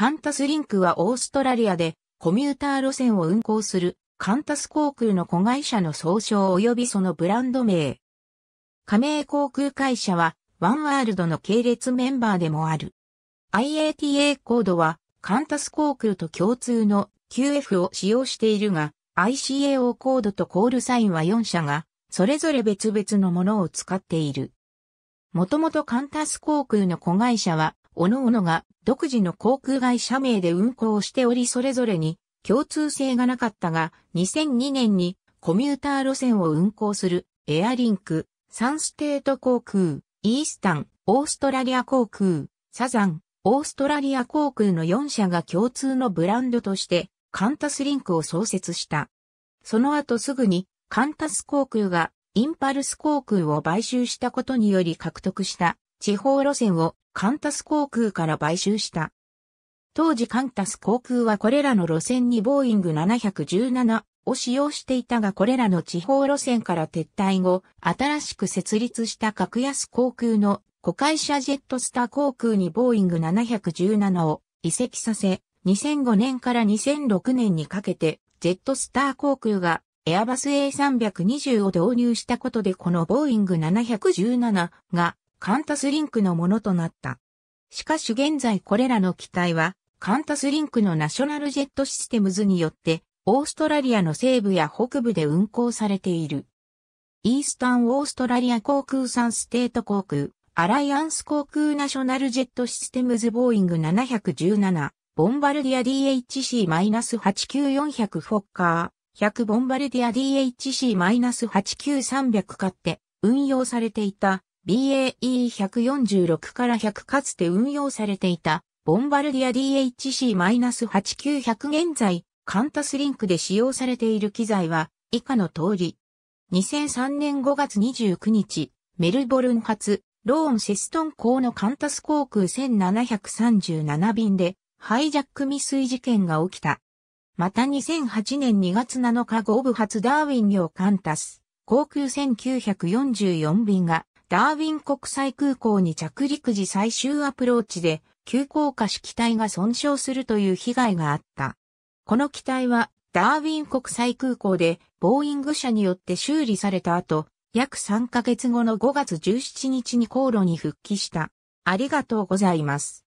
カンタスリンクはオーストラリアでコミューター路線を運行するカンタス航空の子会社の総称及びそのブランド名。加盟航空会社はワンワールドの系列メンバーでもある。IATA コードはカンタス航空と共通の QF を使用しているが ICAO コードとコールサインは4社がそれぞれ別々のものを使っている。もともとカンタス航空の子会社は各々が独自の航空会社名で運航しておりそれぞれに共通性がなかったが、2002年にコミューター路線を運航するエアリンク、サンステート航空、イースタン、オーストラリア航空、サザン、オーストラリア航空の4社が共通のブランドとしてカンタスリンクを創設した。その後すぐにカンタス航空がインパルス航空を買収したことにより獲得した地方路線をカンタス航空から買収した。当時カンタス航空はこれらの路線にボーイング717を使用していたがこれらの地方路線から撤退後、新しく設立した格安航空の子会社ジェットスター航空にボーイング717を移籍させ、2005年から2006年にかけてジェットスター航空がエアバス A320 を導入したことでこのボーイング717がカンタスリンクのものとなった。しかし現在これらの機体は、カンタスリンクのナショナルジェットシステムズによって、オーストラリアの西部や北部で運行されている。イースタンオーストラリア航空サンステート航空、アライアンス航空ナショナルジェットシステムズボーイング717、ボンバルディア DHC-89400 フォッカー、100ボンバルディア DHC-89300 買って運用されていた BAE146 から100かつて運用されていた、ボンバルディア DHC-8900 現在、カンタスリンクで使用されている機材は、以下の通り。2003年5月29日、メルボルン発、ローンセストン港のカンタス航空1737便で、ハイジャック未遂事件が起きた。また2008年2月7日5部発ダーウィン業カンタス、航空1944便がダーウィン国際空港に着陸時最終アプローチで、急降下し機体が損傷するという被害があった。この機体は、ダーウィン国際空港で、ボーイング社によって修理された後、約3ヶ月後の5月17日に航路に復帰した。ありがとうございます。